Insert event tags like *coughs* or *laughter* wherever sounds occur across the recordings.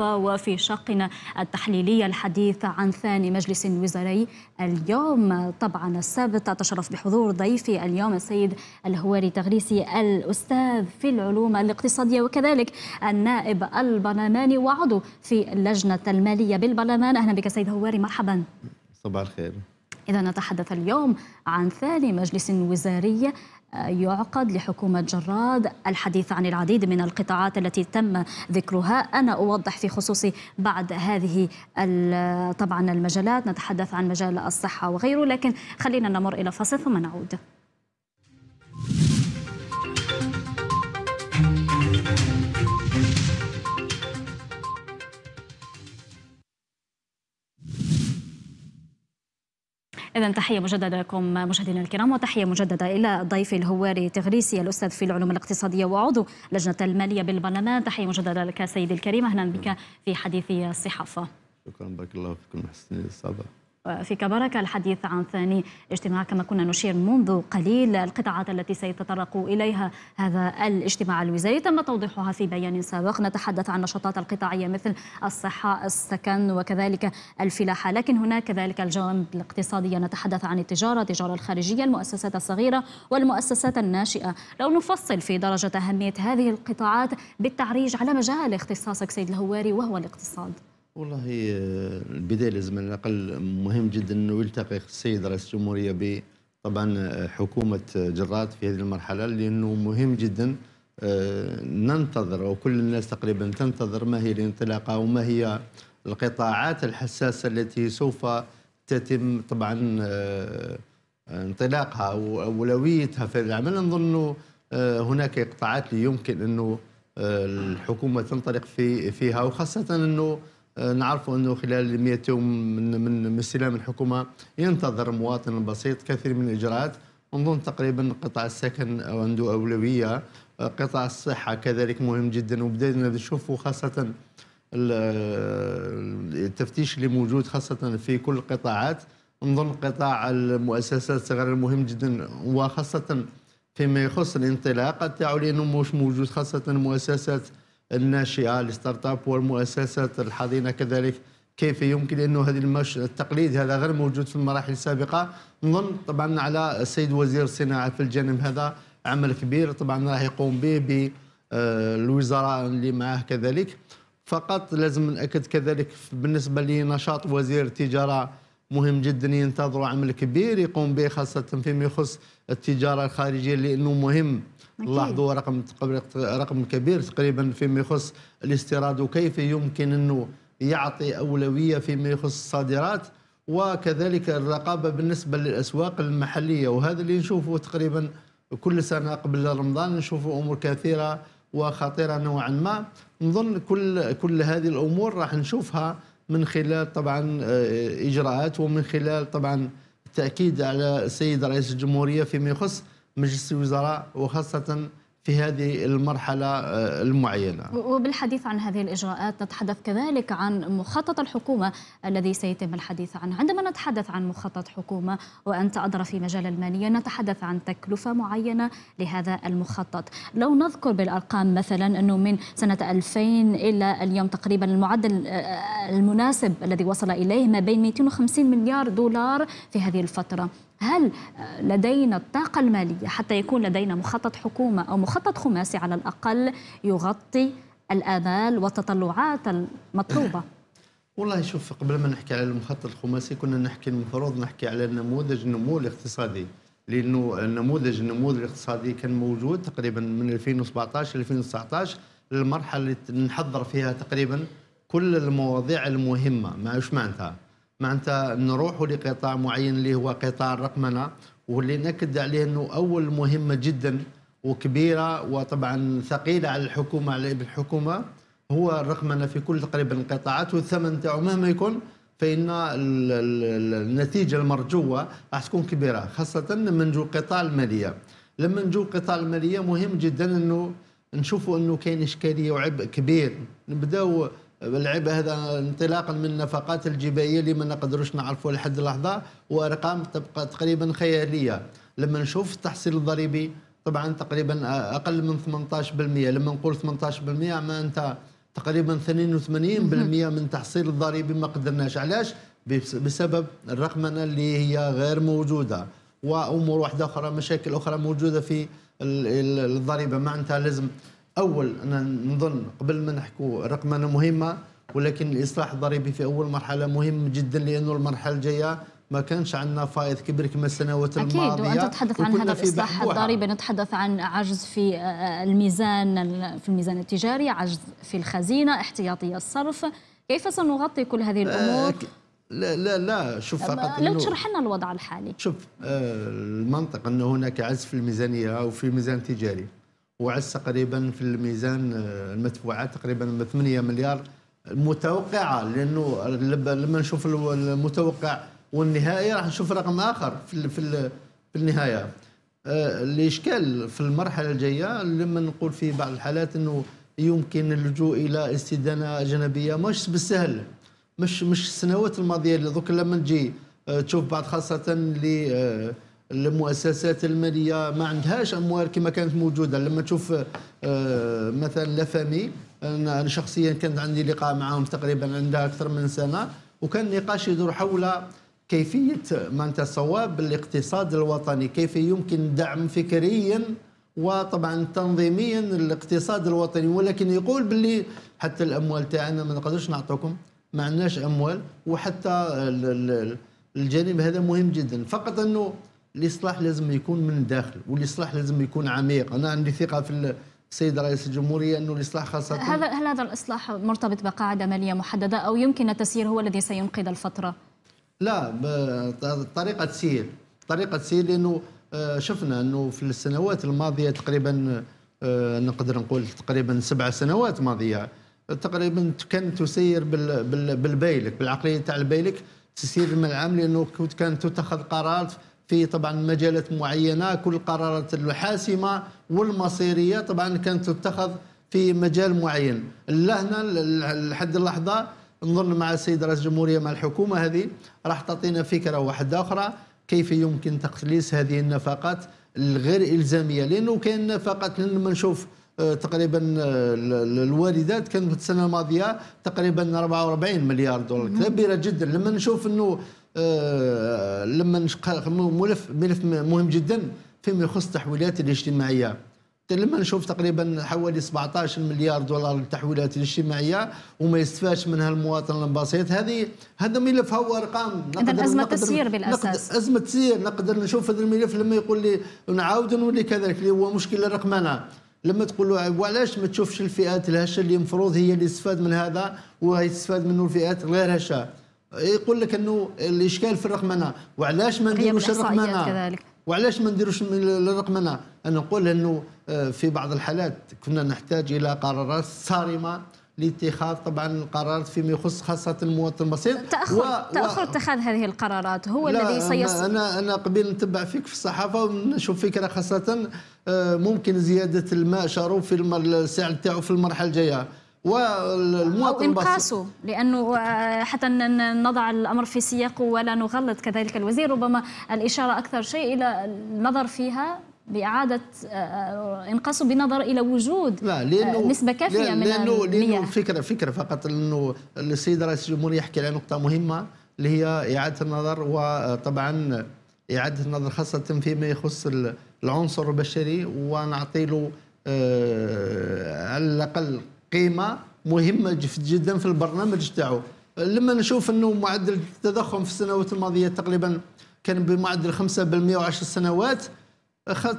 الأقصى وفي شقنا التحليلي الحديث عن ثاني مجلس وزاري اليوم طبعا السبت أتشرف بحضور ضيفي اليوم السيد الهواري تغريسي الأستاذ في العلوم الاقتصادية وكذلك النائب البرلماني وعضو في اللجنة المالية بالبرلمان أهلا بك سيد هواري مرحبا صباح الخير إذا نتحدث اليوم عن ثاني مجلس وزاري يعقد لحكومة جراد الحديث عن العديد من القطاعات التي تم ذكرها أنا أوضح في خصوصي بعد هذه طبعا المجالات نتحدث عن مجال الصحة وغيره لكن خلينا نمر إلى فصل ثم نعود إذا تحية مجددة لكم مشاهدينا الكرام وتحية مجددة إلى ضيفي الهواري تغريسي الأستاذ في العلوم الاقتصادية وعضو لجنة المالية بالبرلمان تحية مجددة لك سيدي الكريم أهلا بك في حديث الصحافة شكرا بارك الله فيكم حسني الصباح فيك بركة الحديث عن ثاني اجتماع كما كنا نشير منذ قليل القطاعات التي سيتطرق إليها هذا الاجتماع الوزاري تم توضيحها في بيان سابق نتحدث عن النشاطات القطاعية مثل الصحة السكن وكذلك الفلاحة لكن هناك كذلك الجوانب الاقتصادية نتحدث عن التجارة التجارة الخارجية المؤسسات الصغيرة والمؤسسات الناشئة لو نفصل في درجة أهمية هذه القطاعات بالتعريج على مجال اختصاصك سيد الهواري وهو الاقتصاد والله آه، البدايه لازم على الاقل مهم جدا انه يلتقي السيد رئيس الجمهوريه ب طبعا آه، حكومه آه، جرات في هذه المرحله لانه مهم جدا ننتظر وكل الناس تقريبا تنتظر ما هي الانطلاقه وما هي القطاعات الحساسه التي سوف تتم طبعا انطلاقها واولويتها في العمل نظن هناك قطاعات يمكن انه الحكومه تنطلق في فيها وخاصه انه أه، نعرفوا انه خلال 100 يوم من من استلام الحكومه ينتظر المواطن البسيط كثير من الاجراءات نظن تقريبا قطاع السكن عنده اولويه أه، قطاع الصحه كذلك مهم جدا وبدينا نشوفوا خاصه أه، التفتيش اللي موجود خاصه في كل القطاعات نظن قطاع المؤسسات الصغيره مهم جدا وخاصه فيما يخص الانطلاقه تاعو لانه مش موجود خاصه المؤسسات الناشئه الستارت اب والمؤسسات الحاضنه كذلك كيف يمكن انه هذه المش... التقليد هذا غير موجود في المراحل السابقه نظن طبعا على السيد وزير الصناعه في الجانب هذا عمل كبير طبعا راح يقوم به بالوزراء آه، اللي معاه كذلك فقط لازم ناكد كذلك بالنسبه لنشاط وزير التجاره مهم جدا ينتظروا عمل كبير يقوم به خاصه فيما يخص التجاره الخارجيه لانه مهم نلاحظوا رقم رقم كبير تقريبا فيما يخص الاستيراد وكيف يمكن انه يعطي اولويه فيما يخص الصادرات وكذلك الرقابه بالنسبه للاسواق المحليه وهذا اللي نشوفه تقريبا كل سنه قبل رمضان نشوفوا امور كثيره وخطيره نوعا ما نظن كل كل هذه الامور راح نشوفها من خلال طبعا آه، اجراءات ومن خلال طبعا التاكيد على السيد رئيس الجمهوريه فيما يخص مجلس الوزراء وخاصه في هذه المرحلة آه، المعينة وبالحديث عن هذه الإجراءات نتحدث كذلك عن مخطط الحكومة الذي سيتم الحديث عنه عندما نتحدث عن مخطط حكومة وأنت أدرى في مجال المالية نتحدث عن تكلفة معينة لهذا المخطط لو نذكر بالأرقام مثلا أنه من سنة 2000 إلى اليوم تقريبا المعدل آه، المناسب الذي وصل إليه ما بين 250 مليار دولار في هذه الفترة هل آه، لدينا الطاقة المالية حتى يكون لدينا مخطط حكومة أو مخطط خماسي على الأقل يغطي الآمال والتطلعات المطلوبة؟ *coughs* والله شوف قبل ما نحكي على المخطط الخماسي كنا نحكي المفروض نحكي على نموذج النمو الاقتصادي لانه النموذج النموذج الاقتصادي كان موجود تقريبا من 2017 ل 2019 المرحله اللي نحضر فيها تقريبا كل المواضيع المهمه ما ايش معناتها معناتها نروحوا لقطاع معين اللي هو قطاع الرقمنه واللي ناكد عليه انه اول مهمه جدا وكبيره وطبعا ثقيله على الحكومه على الحكومه هو الرقمنه في كل تقريبا القطاعات والثمن تاعو مهما يكون فان النتيجه المرجوه راح تكون كبيره خاصه لما نجو قطاع الماليه لما نجو قطاع الماليه مهم جدا انه نشوفوا انه كاين اشكاليه وعبء كبير نبداو باللعب هذا انطلاقا من النفقات الجبائيه اللي ما نقدروش نعرفوا لحد اللحظه وارقام تبقى تقريبا خياليه لما نشوف التحصيل الضريبي طبعا تقريبا اقل من 18% لما نقول 18% معناتها تقريبا 82% من التحصيل الضريبي ما قدرناش علاش بسبب الرقمنه اللي هي غير موجوده وامور واحده اخرى مشاكل اخرى موجوده في الضريبه معناتها لازم اول انا نظن قبل ما نحكوا رقمنه مهمه ولكن الاصلاح الضريبي في اول مرحله مهم جدا لانه المرحله الجايه ما كانش عندنا فائض كبير كما السنوات أكيد الماضيه اكيد وانت تتحدث عن هذا الاصلاح الضريبي نتحدث عن عجز في آه، الميزان في الميزان التجاري عجز في الخزينه احتياطي الصرف كيف سنغطي كل هذه آه، الامور لا لا لا شوف فقط لو تشرح لنا الوضع الحالي شوف آه، المنطق ان هناك عجز في الميزانيه او في الميزان التجاري وعز تقريبا في الميزان آه، المدفوعات تقريبا 8 مليار متوقعه لانه لما نشوف المتوقع والنهائي راح نشوف رقم اخر في في في النهايه آه، الاشكال في المرحله الجايه لما نقول في بعض الحالات انه يمكن اللجوء الى استدانه اجنبيه مش بالسهل مش مش السنوات الماضيه اللي دوك لما تجي آه، تشوف بعض خاصه اللي المؤسسات الماليه ما عندهاش اموال كما كانت موجوده لما تشوف آه، مثلا لفامي انا شخصيا كانت عندي لقاء معهم تقريبا عندها اكثر من سنه وكان نقاش يدور حول كيفيه أنت صواب الاقتصاد الوطني كيف يمكن دعم فكريا وطبعا تنظيميا الاقتصاد الوطني ولكن يقول باللي حتى الاموال تاعنا ما نقدرش نعطوكم ما عندناش اموال وحتى الجانب هذا مهم جدا فقط انه الاصلاح لازم يكون من الداخل والاصلاح لازم يكون عميق انا عندي ثقه في السيد رئيس الجمهوريه انه الاصلاح خاصه هذا هل هذا الاصلاح مرتبط بقاعده ماليه محدده او يمكن التسيير هو الذي سينقذ الفتره لا طريقه تسيير طريقه تسيير لانه آه، شفنا انه في السنوات الماضيه تقريبا آه، نقدر نقول تقريبا سبع سنوات ماضيه تقريبا كانت تسير بالبيلك بالعقليه تاع البيلك تسير من العام لانه كانت تتخذ قرارات في طبعا مجالات معينه كل القرارات الحاسمه والمصيريه طبعا كانت تتخذ في مجال معين لهنا لحد اللحظه نظن مع السيد رئيس الجمهوريه مع الحكومه هذه راح تعطينا فكره واحده اخرى كيف يمكن تقليص هذه النفقات الغير الزاميه لانه كاين نفقات لما نشوف آه، تقريبا آه، الواردات كانت السنه الماضيه تقريبا 44 مليار دولار كبيره جدا لما نشوف انه آه، لما نشق ملف ملف مهم جدا فيما يخص التحويلات الاجتماعيه لما نشوف تقريبا حوالي 17 مليار دولار للتحويلات الاجتماعيه وما يستفادش منها المواطن البسيط هذه هذا ملف هو ارقام اذا ازمه تسيير بالاساس ازمه تسيير نقدر نشوف هذا الملف لما يقول لي نعاود نولي كذلك اللي هو مشكله الرقمنه لما تقول له وعلاش ما تشوفش الفئات الهشه اللي المفروض هي اللي تستفاد من هذا وهي تستفاد منه الفئات غير هشه يقول لك انه الاشكال في الرقمنه وعلاش ما نديروش الرقمنه كذلك وعلاش ما نديروش الرقمنه انا نقول انه آه، في بعض الحالات كنا نحتاج الى قرارات صارمه لاتخاذ طبعا القرارات فيما يخص خاصه المواطن البسيط تاخر و... تاخر و... اتخاذ هذه القرارات هو الذي سيصل انا انا قبيل نتبع فيك في الصحافه ونشوف فيك خاصه آه، ممكن زياده الماء شارو في السعر تاعو في المرحله الجايه والمواطن أو إنقاصه لأنه آه، حتى نضع الأمر في سياقه ولا نغلط كذلك الوزير ربما الإشارة أكثر شيء إلى النظر فيها بإعادة آه، آه، إنقاصه بنظر إلى وجود لا لأنه نسبة كافية لأنه من لأنه المياه لأنه الفكرة فكرة فقط لأنه السيد رئيس الجمهورية يحكي على نقطة مهمة اللي هي إعادة النظر وطبعا إعادة النظر خاصة فيما يخص العنصر البشري ونعطي له على الأقل قيمه مهمه جدا في البرنامج تاعو لما نشوف انه معدل التضخم في السنوات الماضيه تقريبا كان بمعدل 5% وعشر سنوات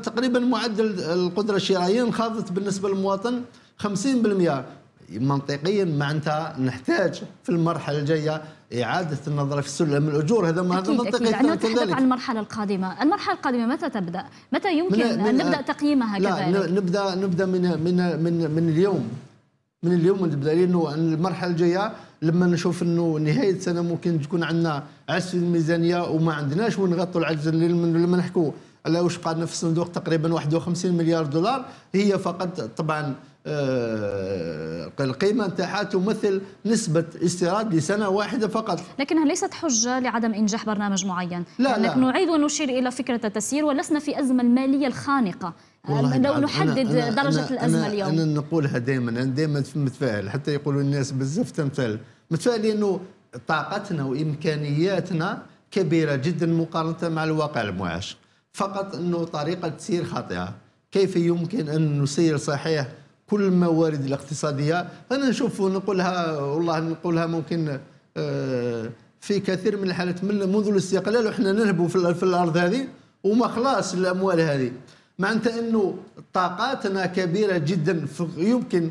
تقريبا معدل القدره الشرائيه انخفضت بالنسبه للمواطن 50% منطقيا معناتها نحتاج في المرحله الجايه اعاده النظر في سلم الاجور هذا ما هذا منطقي أكيد. أنا نتحدث عن المرحله القادمه المرحله القادمه متى تبدا متى يمكن من ان نبدا تقييمها كذلك لا نبدا نبدا من من من, من اليوم من اليوم نبدا لانه المرحله الجايه لما نشوف انه نهايه السنه ممكن تكون عندنا عجز الميزانيه وما عندناش وين نغطوا العجز لما نحكوا على واش قعدنا في الصندوق تقريبا 51 مليار دولار هي فقط طبعا القيمة آه، نتاعها تمثل نسبة استيراد لسنة واحدة فقط لكنها ليست حجة لعدم إنجاح برنامج معين لا لكن لا. نعيد ونشير إلى فكرة التسيير ولسنا في أزمة المالية الخانقة لو نحدد أنا درجة أنا الأزمة أنا اليوم أنا نقولها دائما أنا دائما متفائل حتى يقولوا الناس بزاف تمثال متفائل أنه طاقتنا وإمكانياتنا كبيرة جدا مقارنة مع الواقع المعاش فقط أنه طريقة تسير خاطئة كيف يمكن أن نسير صحيح كل الموارد الاقتصاديه انا نشوف نقولها والله نقولها ممكن آه، في كثير من الحالات من منذ الاستقلال وحنا نهبوا في الارض هذه وما خلاص الاموال هذه معناتها انه طاقاتنا كبيره جدا يمكن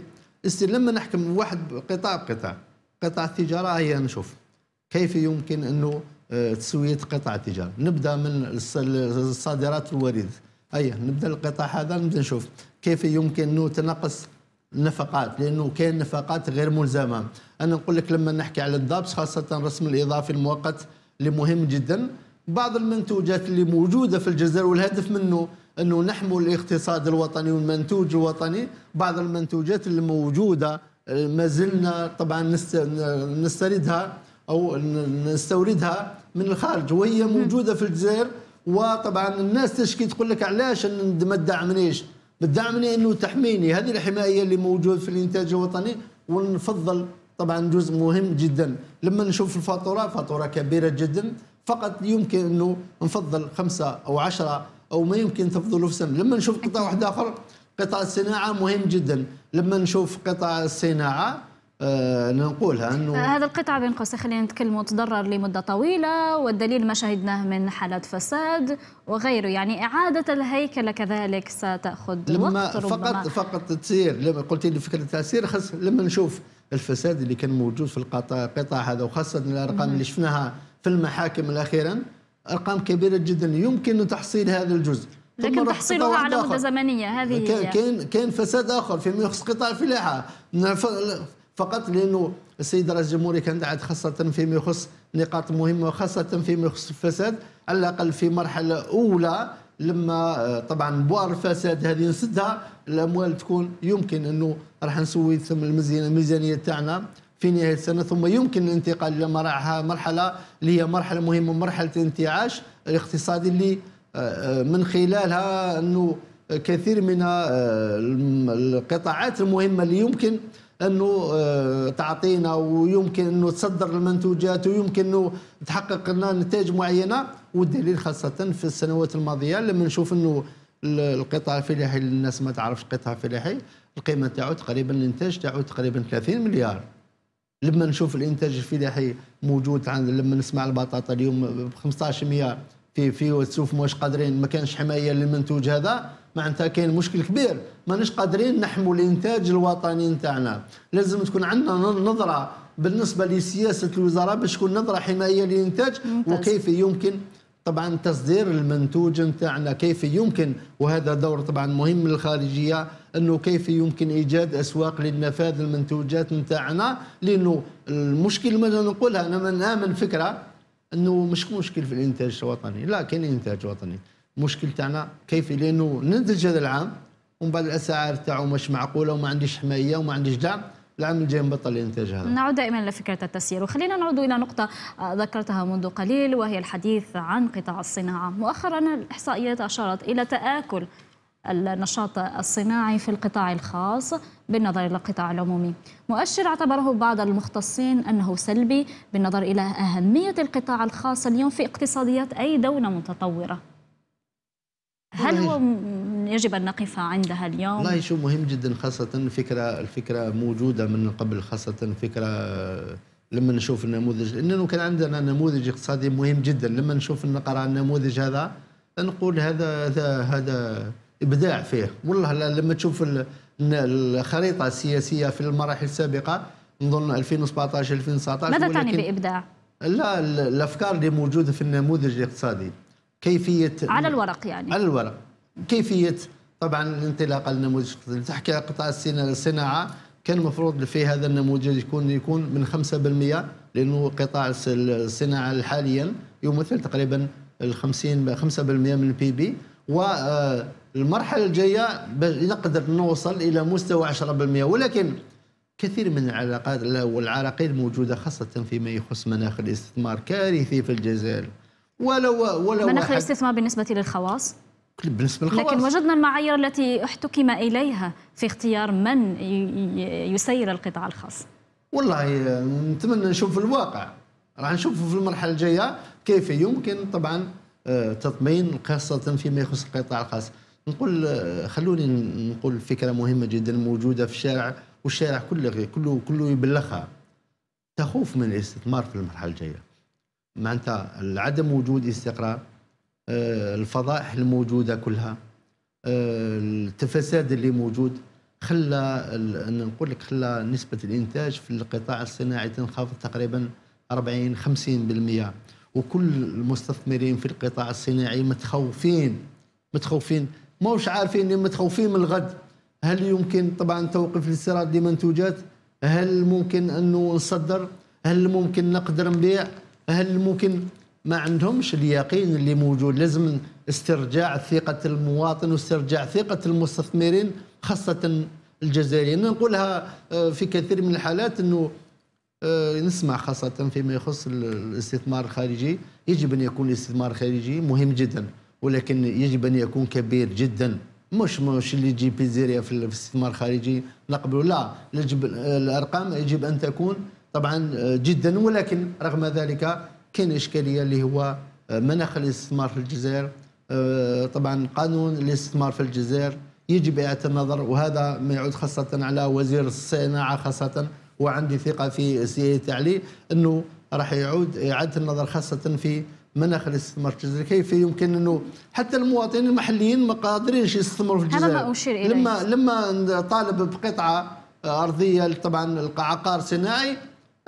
لما نحكم واحد قطاع قطاع قطاع التجاره هي نشوف كيف يمكن انه آه، تسويه قطاع التجاره نبدا من الصادرات الوريد اي نبدا القطاع هذا نبدا نشوف كيف يمكن انه تنقص النفقات لانه كاين نفقات غير ملزمه انا نقول لك لما نحكي على الدابس خاصه الرسم الاضافي المؤقت اللي مهم جدا بعض المنتوجات اللي موجوده في الجزائر والهدف منه انه نحمو الاقتصاد الوطني والمنتوج الوطني بعض المنتوجات اللي موجوده ما زلنا طبعا نستردها او نستوردها من الخارج وهي موجوده في الجزائر وطبعا الناس تشكي تقول لك علاش ما تدعمنيش بدعمني انه تحميني هذه الحمايه اللي موجود في الانتاج الوطني ونفضل طبعا جزء مهم جدا لما نشوف الفاتوره فاتوره كبيره جدا فقط يمكن انه نفضل خمسه او عشرة او ما يمكن تفضلوا في سنه لما نشوف قطاع واحد اخر قطاع الصناعه مهم جدا لما نشوف قطاع الصناعه انا آه، نقولها انه آه، هذا القطاع بين قوسين خلينا نتكلموا تضرر لمده طويله والدليل ما شهدناه من حالات فساد وغيره يعني اعاده الهيكله كذلك ستاخذ لما وقت ربما فقط تصير لما قلت لي فكره التاثير خاص لما نشوف الفساد اللي كان موجود في القطاع هذا وخاصه الارقام اللي شفناها في المحاكم الاخيرا ارقام كبيره جدا يمكن تحصيل هذا الجزء لكن تحصيلها على مده زمنيه هذه كان كان فساد اخر فيما يخص قطاع الفلاحه فقط لانه السيد رئيس الجمهوريه كان دعت خاصه فيما يخص نقاط مهمه وخاصه فيما يخص الفساد على الاقل في مرحله اولى لما آه، طبعا بوار الفساد هذه نسدها الاموال تكون يمكن انه راح نسوي ثم الميزانيه تاعنا في نهايه السنه ثم يمكن الانتقال الى مرحله اللي هي مرحله مهمه مرحله الانتعاش الاقتصادي اللي آه، آه، من خلالها انه كثير من القطاعات المهمه اللي يمكن انه آه، تعطينا ويمكن انه تصدر المنتوجات ويمكن انه تحقق لنا نتائج معينه والدليل خاصه في السنوات الماضيه لما نشوف انه القطاع الفلاحي الناس ما تعرفش القطاع الفلاحي القيمه تاعو تقريبا الانتاج تاعو تقريبا 30 مليار لما نشوف الانتاج الفلاحي موجود عند لما نسمع البطاطا اليوم ب 15 مليار في في تشوف مش قادرين ما كانش حمايه للمنتوج هذا معناتها كاين مشكل كبير مانيش قادرين نحموا الانتاج الوطني نتاعنا لازم تكون عندنا نظره بالنسبه لسياسه الوزاره باش تكون نظره حمايه للانتاج وكيف يمكن طبعا تصدير المنتوج نتاعنا كيف يمكن وهذا دور طبعا مهم للخارجيه انه كيف يمكن ايجاد اسواق للنفاذ المنتوجات نتاعنا لانه المشكل ماذا نقولها انا امن فكره انه مش مشكل في الانتاج الوطني لا كاين انتاج وطني مشكل تاعنا كيف لانه ننتج هذا العام ومن بعد الاسعار تاعو مش معقوله وما عنديش حمايه وما عنديش دعم العام الجاي نبطل الانتاج هذا نعود دائما لفكره التسيير وخلينا نعود الى نقطه ذكرتها منذ قليل وهي الحديث عن قطاع الصناعه مؤخرا الاحصائيات اشارت الى تاكل النشاط الصناعي في القطاع الخاص بالنظر إلى القطاع العمومي مؤشر اعتبره بعض المختصين أنه سلبي بالنظر إلى أهمية القطاع الخاص اليوم في اقتصاديات أي دولة متطورة هل هو يجب ان نقف عندها اليوم والله شو مهم جدا خاصه الفكره الفكره موجوده من قبل خاصه فكره آه، لما نشوف النموذج لانه كان عندنا نموذج اقتصادي مهم جدا لما نشوف نقرا النموذج هذا نقول هذا هذا هذا ابداع فيه والله لما تشوف الخريطه السياسيه في المراحل السابقه نظن 2017 2019 ماذا تعني بابداع؟ لا الافكار اللي موجوده في النموذج الاقتصادي كيفيه على الورق يعني على الورق كيفيه طبعا الانطلاق النموذج تحكي قطاع الصناعه كان المفروض في هذا النموذج يكون يكون من 5% لانه قطاع الصناعه حاليا يمثل تقريبا ال 50 5% من البي بي والمرحله آه، الجايه نقدر نوصل الى مستوى 10% ولكن كثير من العلاقات والعراقيل الموجوده خاصه فيما يخص مناخ الاستثمار كارثي في الجزائر ولو ولو مناخ الاستثمار بالنسبة للخواص بالنسبة للخواص لكن وجدنا المعايير التي احتكم إليها في اختيار من يسير القطاع الخاص والله نتمنى نشوف الواقع راح نشوف في المرحلة الجاية كيف يمكن طبعا آه، تطمين خاصة فيما يخص القطاع الخاص نقول آه، خلوني نقول فكرة مهمة جدا موجودة في الشارع والشارع كله كله كله يبلغها تخوف من الاستثمار في المرحلة الجاية معناتها عدم وجود استقرار آه، الفضائح الموجوده كلها آه، التفساد اللي موجود خلى نقول لك خلى نسبه الانتاج في القطاع الصناعي تنخفض تقريبا 40 50% وكل المستثمرين في القطاع الصناعي متخوفين متخوفين موش عارفين متخوفين من الغد هل يمكن طبعا توقف الاستيراد لمنتوجات هل ممكن انه نصدر هل ممكن نقدر نبيع هل ممكن ما عندهمش اليقين اللي موجود لازم استرجاع ثقة المواطن واسترجاع ثقة المستثمرين خاصة الجزائريين نقولها آه، في كثير من الحالات أنه آه، نسمع خاصة فيما يخص الاستثمار الخارجي يجب أن يكون الاستثمار الخارجي مهم جدا ولكن يجب أن يكون كبير جدا مش مش اللي يجي بيزيريا في الاستثمار الخارجي نقبله لا يجب آه، الارقام يجب ان تكون طبعا آه، جدا ولكن رغم ذلك كاين اشكاليه اللي هو آه، مناخ الاستثمار في الجزائر آه، طبعا قانون الاستثمار في الجزائر يجب اعاده النظر وهذا ما يعود خاصه على وزير الصناعه خاصه وعندي ثقه في السي علي انه راح يعود اعاده النظر خاصه في مناخ الاستثمار في الجزائر كيف يمكن انه حتى المواطنين المحليين ما قادرينش يستثمروا في الجزائر هذا ما اشير اليه لما لما طالب بقطعه ارضيه طبعا عقار صناعي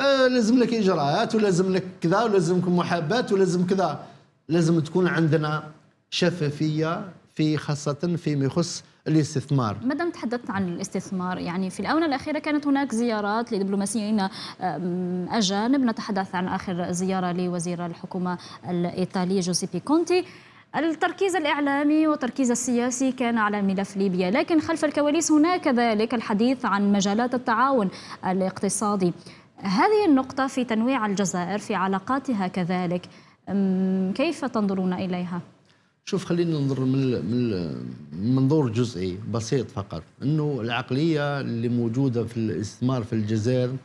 آه، لازم لك اجراءات ولازم لك كذا ولازمك محاباه ولازم كذا لازم تكون عندنا شفافيه في خاصه فيما يخص الاستثمار مدام تحدثت عن الاستثمار يعني في الآونة الأخيرة كانت هناك زيارات لدبلوماسيين أجانب نتحدث عن آخر زيارة لوزير الحكومة الإيطالي جوزيبي كونتي التركيز الإعلامي والتركيز السياسي كان على ملف ليبيا لكن خلف الكواليس هناك كذلك الحديث عن مجالات التعاون الاقتصادي هذه النقطة في تنويع الجزائر في علاقاتها كذلك كيف تنظرون إليها؟ شوف خلينا ننظر من من منظور جزئي بسيط فقط انه العقليه اللي موجوده في الاستثمار في الجزائر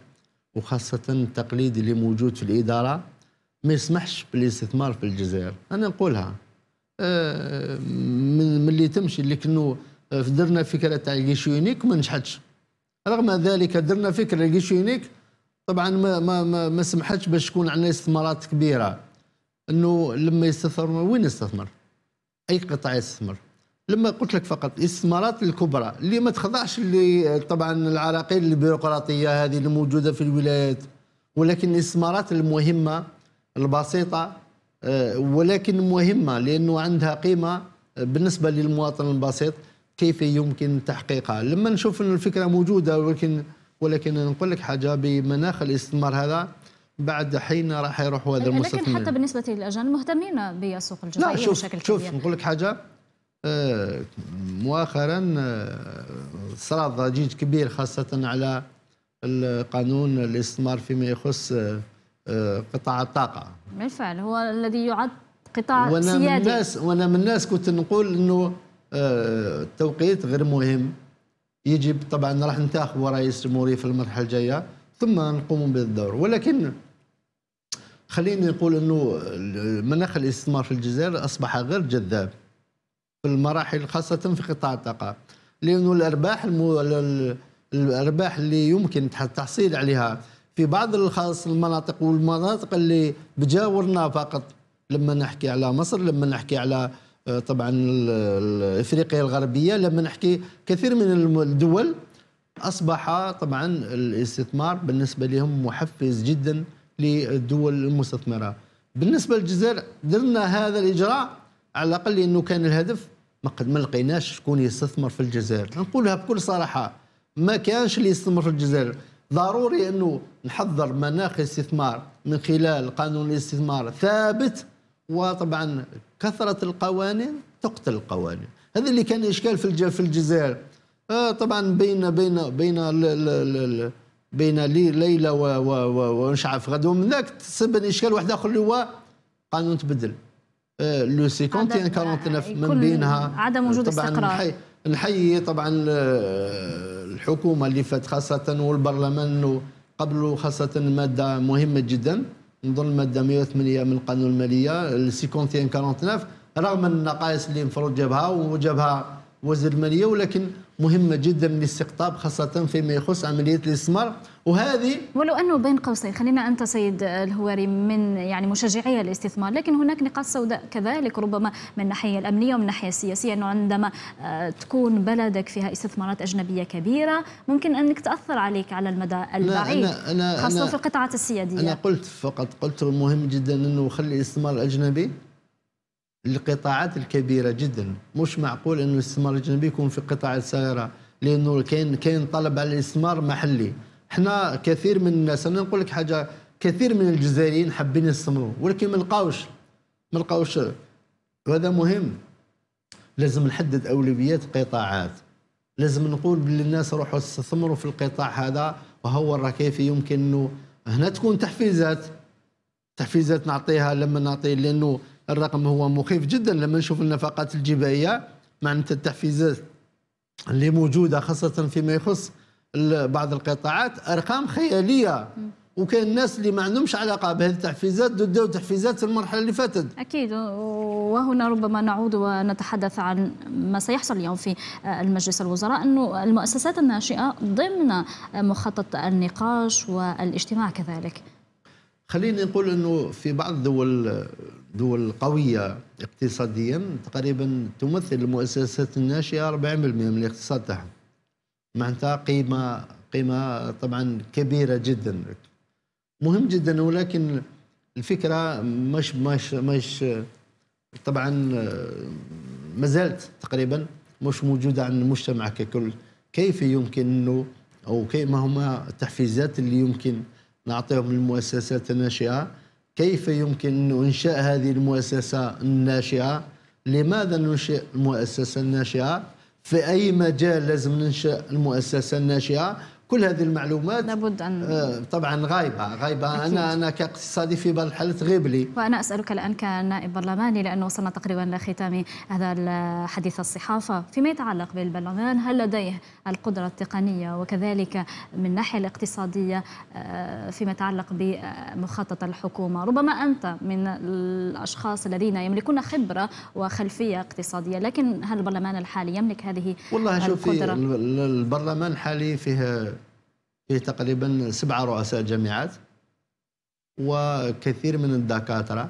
وخاصه التقليد اللي موجود في الاداره ما يسمحش بالاستثمار في الجزائر انا نقولها أه، من اللي تمشي اللي كنو أه، درنا فكره تاع يونيك ما نجحتش رغم ذلك درنا فكره يونيك طبعا ما ما ما, ما سمحتش باش تكون عندنا استثمارات كبيره انه لما يستثمر وين يستثمر؟ اي قطاع يستثمر؟ لما قلت لك فقط الاستثمارات الكبرى اللي ما تخضعش اللي طبعا العراقيل البيروقراطيه هذه اللي موجوده في الولايات ولكن الاستثمارات المهمه البسيطه آه، ولكن مهمه لانه عندها قيمه آه، بالنسبه للمواطن البسيط كيف يمكن تحقيقها لما نشوف ان الفكره موجوده ولكن ولكن نقول لك حاجه بمناخ الاستثمار هذا بعد حين راح يروحوا هذا المستثمرين لكن حتى بالنسبه للاجانب مهتمين بالسوق الجزائري بشكل كبير شوف نقول لك حاجه آه، مؤخرا آه، صار ضجيج كبير خاصه على القانون الاستثمار فيما يخص آه، قطاع الطاقه بالفعل هو الذي يعد قطاع وانا سيادي من الناس وانا من الناس كنت نقول انه التوقيت غير مهم يجب طبعا راح ننتخب رئيس جمهوريه في المرحله الجايه ثم نقوم بالدور ولكن خليني نقول انه مناخ الاستثمار في الجزائر اصبح غير جذاب في المراحل خاصه في قطاع الطاقه لانه الارباح المو... الارباح اللي يمكن التحصيل عليها في بعض الخاص المناطق والمناطق اللي بجاورنا فقط لما نحكي على مصر لما نحكي على آه، طبعا افريقيا الغربيه لما نحكي كثير من الدول اصبح طبعا الاستثمار بالنسبه لهم محفز جدا للدول المستثمره بالنسبه للجزائر درنا هذا الاجراء على الاقل انه كان الهدف ما لقيناش شكون يستثمر في الجزائر نقولها بكل صراحه ما كانش اللي يستثمر في الجزائر ضروري انه نحضر مناخ الاستثمار من خلال قانون الاستثمار ثابت وطبعا كثرة القوانين تقتل القوانين هذا اللي كان إشكال في في الجزائر آه طبعا بين بين بين بين ليلى ونشعف غد ومن ذاك تسبب إشكال واحد آخر اللي هو قانون تبدل آه، لو 50 49 يعني آه، من بينها عدم وجود طبعا استقرار نحيي نحي طبعا الحكومة اللي فات خاصة والبرلمان قبل خاصة مادة مهمة جدا نظن الماده 108 من القانون الماليه ال 51 49 رغم النقائص اللي المفروض جابها وجابها وزير الماليه ولكن مهمه جدا من الاستقطاب خاصه فيما يخص عمليه الاستثمار وهذه ولو انه بين قوسين خلينا انت سيد الهواري من يعني مشجعي الاستثمار لكن هناك نقاط سوداء كذلك ربما من الناحيه الامنيه ومن الناحيه السياسيه انه عندما آه، تكون بلدك فيها استثمارات اجنبيه كبيره ممكن انك تاثر عليك على المدى البعيد أنا أنا خاصه أنا في القطاعات السياديه انا قلت فقط قلت مهم جدا انه خلي الاستثمار الاجنبي القطاعات الكبيره جدا مش معقول انه الاستثمار الاجنبي يكون في القطاعات الصغيره لانه كاين كاين طلب على الاستثمار محلي حنا كثير من الناس انا نقول لك حاجه كثير من الجزائريين حابين يستثمروا ولكن ما لقاوش ما لقاوش وهذا مهم لازم نحدد اولويات قطاعات لازم نقول باللي الناس روحوا استثمروا في القطاع هذا وهو راه كيف يمكن انه هنا تكون تحفيزات تحفيزات نعطيها لما نعطي لانه الرقم هو مخيف جدا لما نشوف النفقات الجبائيه معناتها التحفيزات اللي موجوده خاصه فيما يخص بعض القطاعات ارقام خياليه وكاين الناس اللي ما عندهمش علاقه بهذه التحفيزات داو تحفيزات المرحله اللي فاتت. اكيد وهنا ربما نعود ونتحدث عن ما سيحصل اليوم في المجلس الوزراء انه المؤسسات الناشئه ضمن مخطط النقاش والاجتماع كذلك. خليني نقول انه في بعض الدول دول قويه اقتصاديا تقريبا تمثل المؤسسات الناشئه 40% من الاقتصاد تاعها معناتها قيمه قيمه طبعا كبيره جدا مهم جدا ولكن الفكره مش مش مش طبعا ما زالت تقريبا مش موجوده عند المجتمع ككل كيف يمكن انه او كيف ما هما التحفيزات اللي يمكن نعطيهم المؤسسات الناشئه كيف يمكن أن إنشاء هذه المؤسسة الناشئة لماذا ننشئ المؤسسة الناشئة في أي مجال لازم ننشئ المؤسسة الناشئة كل هذه المعلومات لابد ان آه، طبعا غايبه غايبه أكيد. انا انا كاقتصادي في بعض الحالات غيب لي وانا اسالك الان كنائب برلماني لانه وصلنا تقريبا لختام هذا الحديث الصحافه فيما يتعلق بالبرلمان هل لديه القدره التقنيه وكذلك من الناحيه الاقتصاديه آه، فيما يتعلق بمخطط الحكومه ربما انت من الاشخاص الذين يملكون خبره وخلفيه اقتصاديه لكن هل البرلمان الحالي يملك هذه والله شوفي البرلمان الحالي فيه فيه تقريبا سبعة رؤساء جامعات وكثير من الدكاترة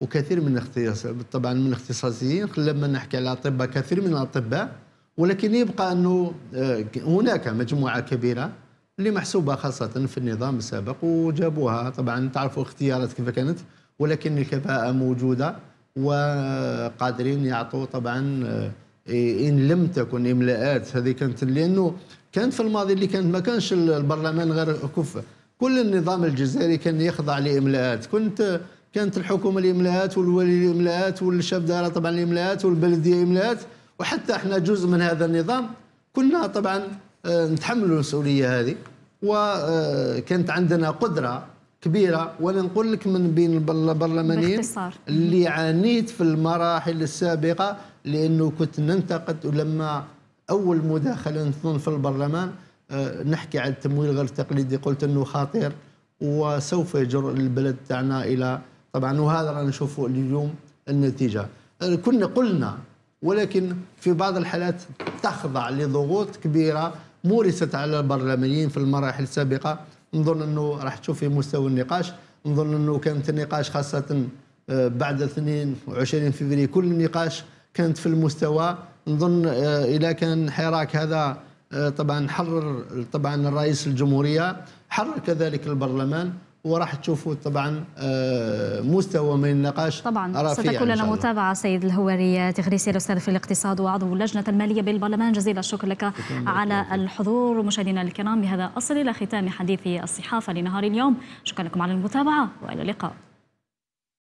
وكثير من اختصاص طبعا من اختصاصيين لما نحكي على الاطباء كثير من الاطباء ولكن يبقى انه آه، هناك مجموعه كبيره اللي محسوبه خاصه في النظام السابق وجابوها طبعا تعرفوا اختيارات كيف كانت ولكن الكفاءه موجوده وقادرين يعطوا طبعا آه، إيه، ان لم تكن املاءات هذه كانت لانه كان في الماضي اللي كانت ما كانش البرلمان غير كفه كل النظام الجزائري كان يخضع لاملاءات كنت كانت الحكومه الاملاءات والولي الاملاءات والشاب دار طبعا الاملاءات والبلديه الاملاءات وحتى احنا جزء من هذا النظام كنا طبعا آه، نتحمل المسؤوليه هذه وكانت آه، عندنا قدره كبيره وانا نقول لك من بين البرلمانيين اللي عانيت في المراحل السابقه لانه كنت ننتقد ولما اول مداخله نظن في البرلمان آه، نحكي عن التمويل غير التقليدي قلت انه خطير وسوف يجر البلد تاعنا الى طبعا وهذا رانا نشوفوا اليوم النتيجه آه، كنا قلنا ولكن في بعض الحالات تخضع لضغوط كبيره مورست على البرلمانيين في المراحل السابقه نظن انه راح تشوفي مستوى النقاش نظن انه كانت النقاش خاصه آه، بعد 22 فبراير كل النقاش كانت في المستوى نظن آه، إذا كان حراك هذا آه، طبعا حرر طبعا الرئيس الجمهورية حرر كذلك البرلمان وراح تشوفوا طبعا آه، مستوى من النقاش طبعا ستكون لنا متابعه سيد الهواري تغريسي الاستاذ في الاقتصاد وعضو اللجنه الماليه بالبرلمان جزيل الشكر لك على الحضور مشاهدينا الكرام بهذا اصل الى ختام حديث الصحافه لنهار اليوم شكرا لكم على المتابعه والى اللقاء